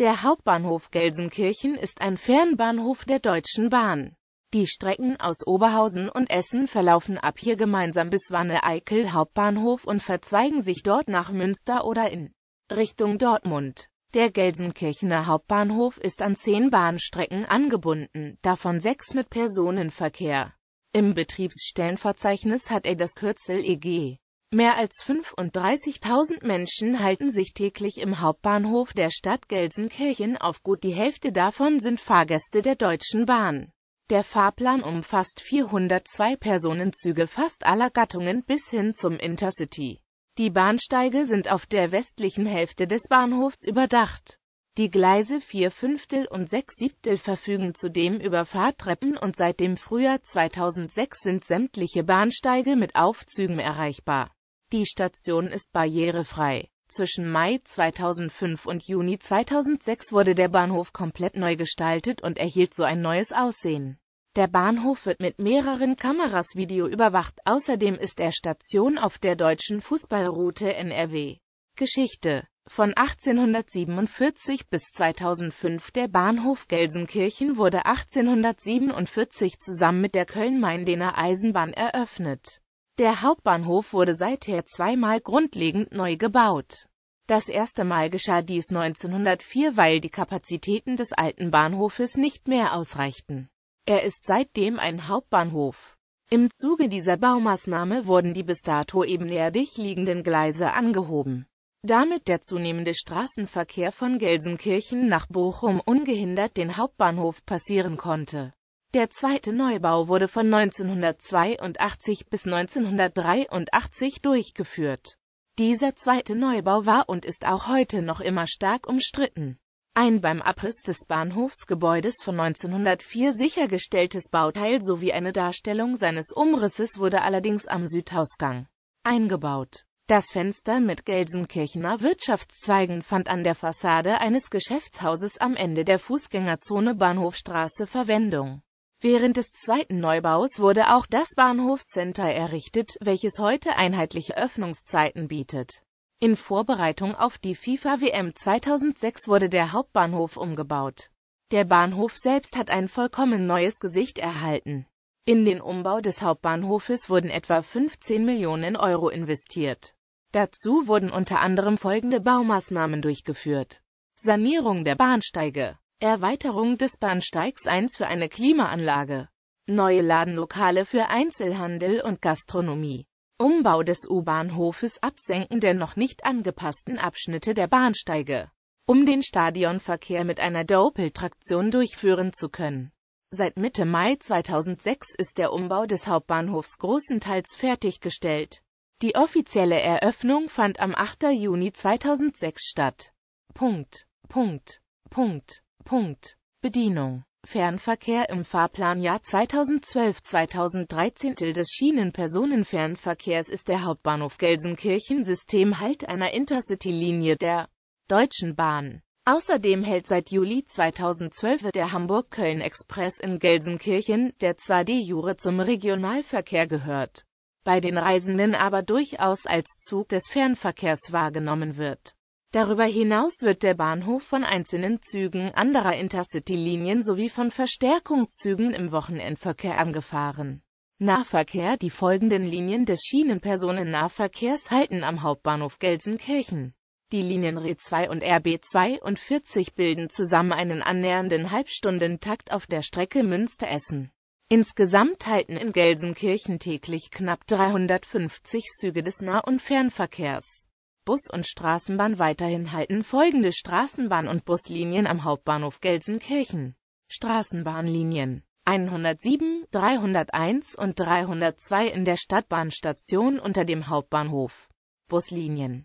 Der Hauptbahnhof Gelsenkirchen ist ein Fernbahnhof der Deutschen Bahn. Die Strecken aus Oberhausen und Essen verlaufen ab hier gemeinsam bis Wanne-Eickel Hauptbahnhof und verzweigen sich dort nach Münster oder in Richtung Dortmund. Der Gelsenkirchener Hauptbahnhof ist an zehn Bahnstrecken angebunden, davon sechs mit Personenverkehr. Im Betriebsstellenverzeichnis hat er das Kürzel EG. Mehr als 35.000 Menschen halten sich täglich im Hauptbahnhof der Stadt Gelsenkirchen auf, gut die Hälfte davon sind Fahrgäste der Deutschen Bahn. Der Fahrplan umfasst 402 Personenzüge fast aller Gattungen bis hin zum Intercity. Die Bahnsteige sind auf der westlichen Hälfte des Bahnhofs überdacht. Die Gleise 4 Fünftel und 6 Siebtel verfügen zudem über Fahrtreppen und seit dem Frühjahr 2006 sind sämtliche Bahnsteige mit Aufzügen erreichbar. Die Station ist barrierefrei. Zwischen Mai 2005 und Juni 2006 wurde der Bahnhof komplett neu gestaltet und erhielt so ein neues Aussehen. Der Bahnhof wird mit mehreren Kameras Video überwacht, außerdem ist er Station auf der deutschen Fußballroute NRW. Geschichte Von 1847 bis 2005 Der Bahnhof Gelsenkirchen wurde 1847 zusammen mit der Köln-Maindener Eisenbahn eröffnet der Hauptbahnhof wurde seither zweimal grundlegend neu gebaut. Das erste Mal geschah dies 1904, weil die Kapazitäten des alten Bahnhofes nicht mehr ausreichten. Er ist seitdem ein Hauptbahnhof. Im Zuge dieser Baumaßnahme wurden die bis dato ebenerdig liegenden Gleise angehoben damit der zunehmende Straßenverkehr von Gelsenkirchen nach Bochum ungehindert den Hauptbahnhof passieren konnte. Der zweite Neubau wurde von 1982 bis 1983 durchgeführt. Dieser zweite Neubau war und ist auch heute noch immer stark umstritten. Ein beim Abriss des Bahnhofsgebäudes von 1904 sichergestelltes Bauteil sowie eine Darstellung seines Umrisses wurde allerdings am Südhausgang eingebaut. Das Fenster mit Gelsenkirchener Wirtschaftszweigen fand an der Fassade eines Geschäftshauses am Ende der Fußgängerzone Bahnhofstraße Verwendung. Während des zweiten Neubaus wurde auch das Bahnhofscenter errichtet, welches heute einheitliche Öffnungszeiten bietet. In Vorbereitung auf die FIFA-WM 2006 wurde der Hauptbahnhof umgebaut. Der Bahnhof selbst hat ein vollkommen neues Gesicht erhalten. In den Umbau des Hauptbahnhofes wurden etwa 15 Millionen Euro investiert. Dazu wurden unter anderem folgende Baumaßnahmen durchgeführt. Sanierung der Bahnsteige Erweiterung des Bahnsteigs 1 für eine Klimaanlage. Neue Ladenlokale für Einzelhandel und Gastronomie. Umbau des U-Bahnhofes Absenken der noch nicht angepassten Abschnitte der Bahnsteige, um den Stadionverkehr mit einer Doppeltraktion durchführen zu können. Seit Mitte Mai 2006 ist der Umbau des Hauptbahnhofs großenteils fertiggestellt. Die offizielle Eröffnung fand am 8. Juni 2006 statt. Punkt. Punkt. Punkt. Punkt. Bedienung Fernverkehr im Fahrplanjahr 2012-2013 des Schienenpersonenfernverkehrs ist der Hauptbahnhof Gelsenkirchen System Halt einer Intercity-Linie der Deutschen Bahn. Außerdem hält seit Juli 2012 der Hamburg-Köln-Express in Gelsenkirchen, der zwar die jure zum Regionalverkehr gehört, bei den Reisenden aber durchaus als Zug des Fernverkehrs wahrgenommen wird. Darüber hinaus wird der Bahnhof von einzelnen Zügen anderer Intercity-Linien sowie von Verstärkungszügen im Wochenendverkehr angefahren. Nahverkehr Die folgenden Linien des Schienenpersonennahverkehrs halten am Hauptbahnhof Gelsenkirchen. Die Linien RE2 und RB42 bilden zusammen einen annähernden Halbstundentakt auf der Strecke Münster-Essen. Insgesamt halten in Gelsenkirchen täglich knapp 350 Züge des Nah- und Fernverkehrs. Bus und Straßenbahn weiterhin halten folgende Straßenbahn- und Buslinien am Hauptbahnhof Gelsenkirchen. Straßenbahnlinien 107, 301 und 302 in der Stadtbahnstation unter dem Hauptbahnhof. Buslinien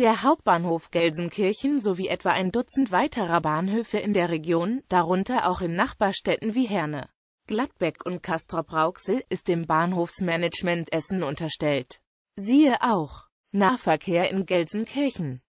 Der Hauptbahnhof Gelsenkirchen sowie etwa ein Dutzend weiterer Bahnhöfe in der Region, darunter auch in Nachbarstädten wie Herne, Gladbeck und kastrop rauxel ist dem Bahnhofsmanagement Essen unterstellt. Siehe auch Nahverkehr in Gelsenkirchen